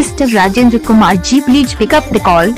Mr. Rajendra Kumar ji please pick up the call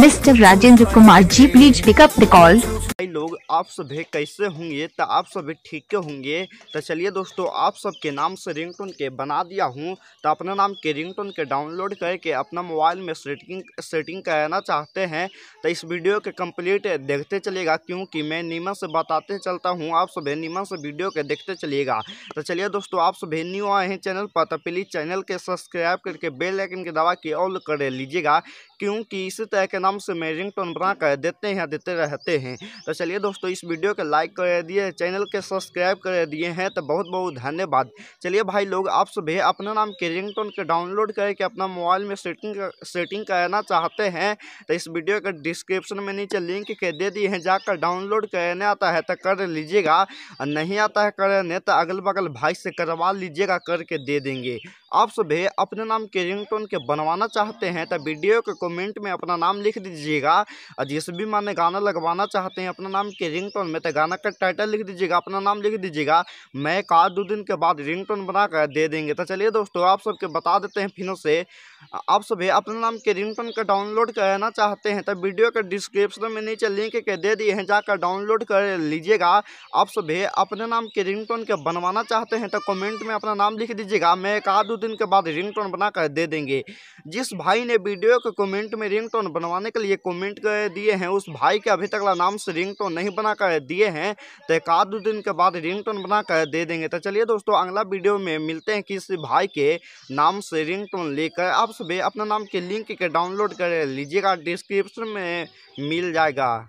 mister Rajendra Kumar ji please pick up the call भाई लोग आप सभी कैसे होंगे तो आप सभी ठीक होंगे तो चलिए दोस्तों आप सबके नाम से रिंगटोन के बना दिया हूँ तो अपने नाम के रिंगटोन के डाउनलोड करके अपना मोबाइल में सेटिंग सेटिंग कराना चाहते हैं तो इस वीडियो के कंप्लीट देखते चलेगा क्योंकि मैं नीमा से बताते चलता हूँ आप सभी नीमा से वीडियो के देखते चलिएगा तो चलिए दोस्तों आप सभी न्यू आए हैं चैनल पर तो प्लीज़ चैनल के सब्सक्राइब करके बेल स्किन की दवा की ऑल कर लीजिएगा क्योंकि इसी तरह के नाम से मेजिंग टोन बना कर देते हैं देते रहते हैं तो चलिए दोस्तों इस वीडियो को लाइक कर दिए चैनल के सब्सक्राइब कर दिए हैं तो बहुत बहुत धन्यवाद चलिए भाई लोग आप सुबह अपना नाम के रिंग टोन के डाउनलोड करके अपना मोबाइल में सेटिंग सेटिंग करना चाहते हैं तो इस वीडियो के डिस्क्रिप्शन में नीचे लिंक के दे दिए हैं जाकर डाउनलोड करने आता है तो कर लीजिएगा नहीं आता है करने तो अगल बगल भाई से करवा लीजिएगा करके दे देंगे आप सुबह अपने नाम के रिंग बन के बनवाना चाहते हैं तो वीडियो के कमेंट में अपना नाम लिख दीजिएगा और जिस भी माने गाना लगवाना चाहते हैं अपना नाम के रिंग में तो गाना का टाइटल लिख दीजिएगा अपना नाम लिख दीजिएगा मैं एक आध दो दिन के बाद रिंग बना कर दे देंगे तो चलिए दोस्तों आप सबके बता देते हैं फिनों से आप सभी अपना नाम के रिंग का डाउनलोड करना चाहते हैं तो वीडियो के डिस्क्रिप्शन में नीचे लिंक के दे दिए हैं जाकर डाउनलोड कर लीजिएगा आप सभी अपने नाम के रिंगटोन के बनवाना चाहते हैं तो कमेंट में अपना नाम लिख दीजिएगा मैं एक आध दो दिन के बाद रिंगटोन बनाकर दे देंगे करेंगे जिस भाई ने वीडियो के कमेंट में रिंगटोन बनवाने के लिए कमेंट दिए हैं उस भाई के अभी तक नाम से रिंगटोन नहीं बना कर दिए हैं तो एक आध दिन के बाद रिंगटोन बना कर दे देंगे तो चलिए दोस्तों अगला वीडियो में मिलते हैं किस भाई के नाम से रिंगटोन लेकर आप सुबह अपना नाम के लिंक के डाउनलोड कर लीजिएगा डिस्क्रिप्शन में मिल जाएगा